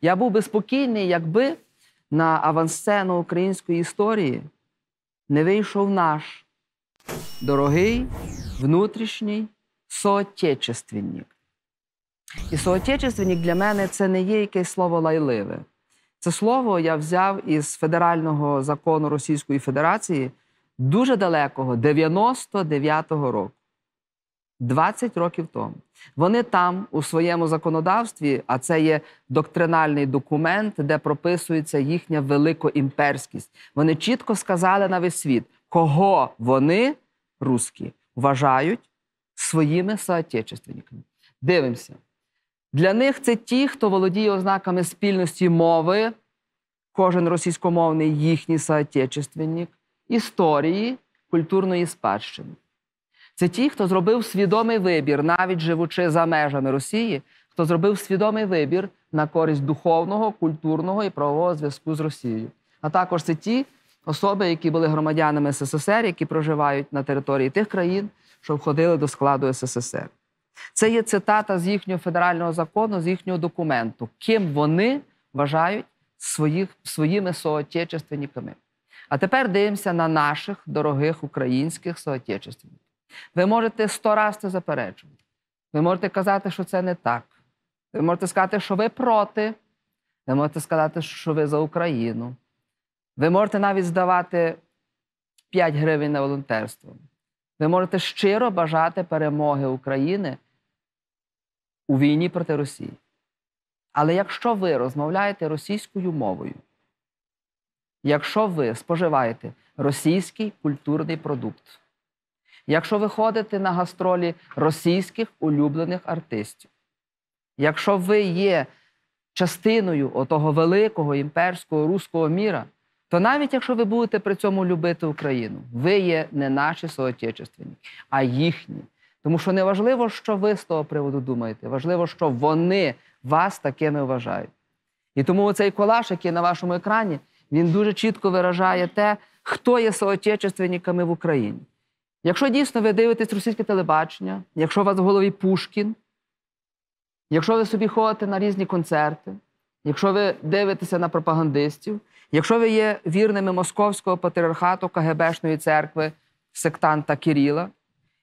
Я був би спокійний, якби на авансцену української історії не вийшов наш дорогий внутрішній соотечественник. І соотечественник для мене це не є якесь слово лайливе. Це слово я взяв із федерального закону Російської Федерації дуже далекого 99-го року. 20 років тому. Вони там, у своєму законодавстві, а це є доктринальний документ, де прописується їхня великоімперськість. Вони чітко сказали на весь світ, кого вони, русські, вважають своїми соотечественниками. Дивимося. Для них це ті, хто володіє ознаками спільності мови, кожен російськомовний їхній соотечественник, історії, культурної спадщини. Це ті, хто зробив свідомий вибір, навіть живучи за межами Росії, хто зробив свідомий вибір на користь духовного, культурного і правового зв'язку з Росією. А також це ті особи, які були громадянами СССР, які проживають на території тих країн, що входили до складу СССР. Це є цитата з їхнього федерального закону, з їхнього документу, ким вони вважають своїх, своїми соотечественниками. А тепер дивимося на наших дорогих українських соотечественників. Ви можете сто раз це заперечувати. Ви можете казати, що це не так. Ви можете сказати, що ви проти. Ви можете сказати, що ви за Україну. Ви можете навіть здавати 5 гривень на волонтерство. Ви можете щиро бажати перемоги України у війні проти Росії. Але якщо ви розмовляєте російською мовою, якщо ви споживаєте російський культурний продукт, Якщо ви ходите на гастролі російських улюблених артистів, якщо ви є частиною отого великого імперського руського міра, то навіть якщо ви будете при цьому любити Україну, ви є не наші соотечественники, а їхні. Тому що не важливо, що ви з того приводу думаєте, важливо, що вони вас такими вважають. І тому цей колаж, який на вашому екрані, він дуже чітко виражає те, хто є соотечественниками в Україні. Якщо дійсно ви дивитесь російське телебачення, якщо у вас в голові Пушкін, якщо ви собі ходите на різні концерти, якщо ви дивитеся на пропагандистів, якщо ви є вірними московського патріархату КГБшної церкви, сектанта Кіріла,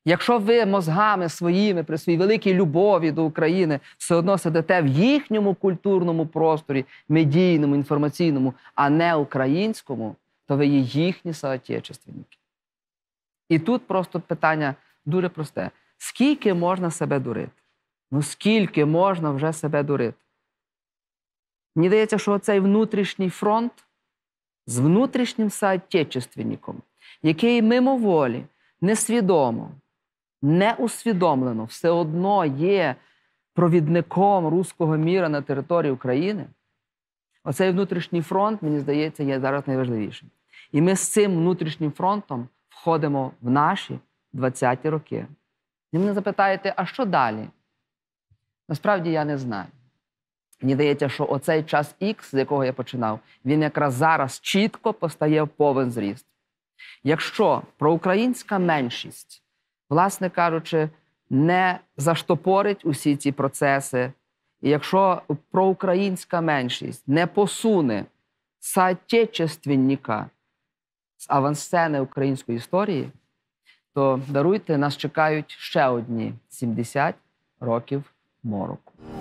якщо ви мозгами своїми при своїй великій любові до України все одно сидите в їхньому культурному просторі, медійному, інформаційному, а не українському, то ви є їхні соотечественники. І тут просто питання дуже просте: скільки можна себе дурити? Ну скільки можна вже себе дурити? Мені здається, що цей внутрішній фронт з внутрішнім соотечественником, який мимоволі, несвідомо, неусвідомлено все одно є провідником руського міра на території України, оцей внутрішній фронт, мені здається, є зараз найважливішим. І ми з цим внутрішнім фронтом входимо в наші 20-ті роки. І мене запитаєте, а що далі? Насправді я не знаю. Мені дається, що оцей час Х, з якого я починав, він якраз зараз чітко постає в повен зріст. Якщо проукраїнська меншість, власне кажучи, не заштопорить усі ці процеси, і якщо проукраїнська меншість не посуне соотечественника з авансцени української історії, то даруйте, нас чекають ще одні 70 років мороку.